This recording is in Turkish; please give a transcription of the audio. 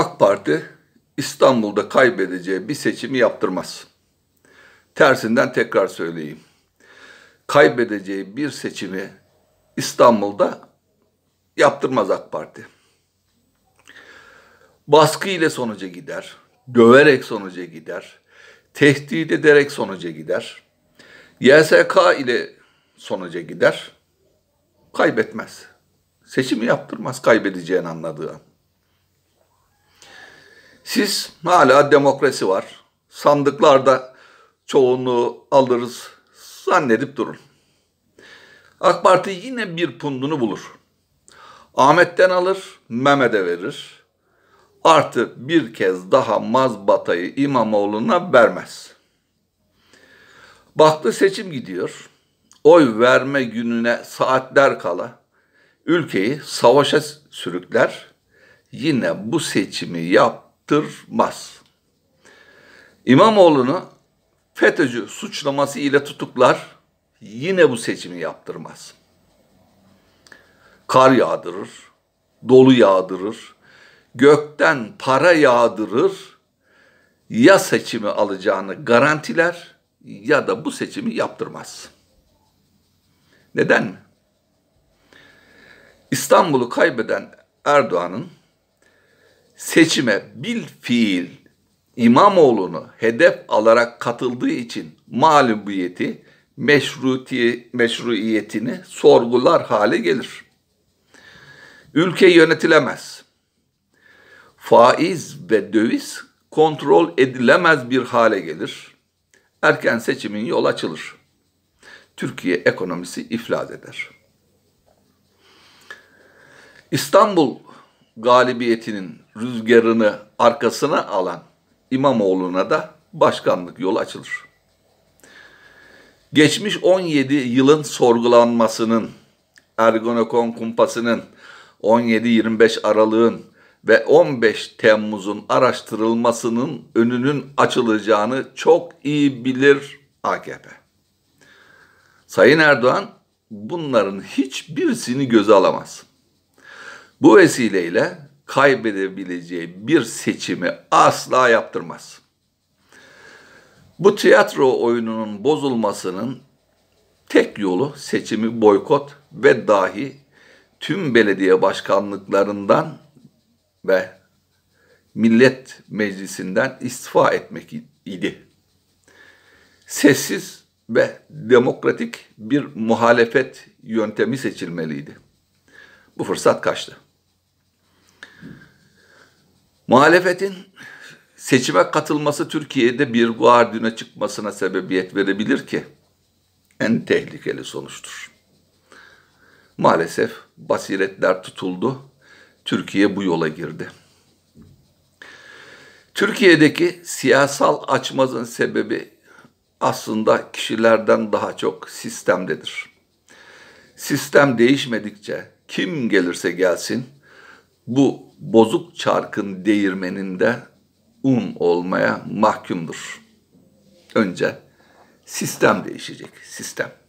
AK Parti İstanbul'da kaybedeceği bir seçimi yaptırmaz. Tersinden tekrar söyleyeyim. Kaybedeceği bir seçimi İstanbul'da yaptırmaz AK Parti. Baskı ile sonuca gider, döverek sonuca gider, tehdit ederek sonuca gider. YSK ile sonuca gider. Kaybetmez. Seçimi yaptırmaz kaybedeceğini anladığı an. Siz hala demokrasi var. Sandıklarda çoğunluğu alırız zannedip durun. AK Parti yine bir pundunu bulur. Ahmet'ten alır, Mehmet'e verir. Artı bir kez daha mazbatayı İmamoğlu'na vermez. Baktı seçim gidiyor. Oy verme gününe saatler kala ülkeyi savaşa sürükler. Yine bu seçimi yap yaptırmaz. İmamoğlu'nu FETÖ'cü suçlaması ile tutuklar yine bu seçimi yaptırmaz. Kar yağdırır, dolu yağdırır, gökten para yağdırır, ya seçimi alacağını garantiler ya da bu seçimi yaptırmaz. Neden mi? İstanbul'u kaybeden Erdoğan'ın seçime bil fiil İmamoğlu'nu hedef alarak katıldığı için mağlubiyeti, meşruti, meşruiyetini sorgular hale gelir. Ülke yönetilemez. Faiz ve döviz kontrol edilemez bir hale gelir. Erken seçimin yol açılır. Türkiye ekonomisi iflas eder. İstanbul galibiyetinin rüzgarını arkasına alan İmamoğlu'na da başkanlık yolu açılır. Geçmiş 17 yılın sorgulanmasının, Ergonokon kumpasının, 17-25 Aralık'ın ve 15 Temmuz'un araştırılmasının önünün açılacağını çok iyi bilir AKP. Sayın Erdoğan bunların hiçbirisini göze alamaz. Bu vesileyle kaybedebileceği bir seçimi asla yaptırmaz. Bu tiyatro oyununun bozulmasının tek yolu seçimi boykot ve dahi tüm belediye başkanlıklarından ve millet meclisinden istifa etmek idi. Sessiz ve demokratik bir muhalefet yöntemi seçilmeliydi. Bu fırsat kaçtı. Muhalefetin seçime katılması Türkiye'de bir guardiyona çıkmasına sebebiyet verebilir ki en tehlikeli sonuçtur. Maalesef basiretler tutuldu. Türkiye bu yola girdi. Türkiye'deki siyasal açmazın sebebi aslında kişilerden daha çok sistemdedir. Sistem değişmedikçe kim gelirse gelsin bu bozuk çarkın değirmeninde un um olmaya mahkumdur. Önce sistem değişecek, sistem.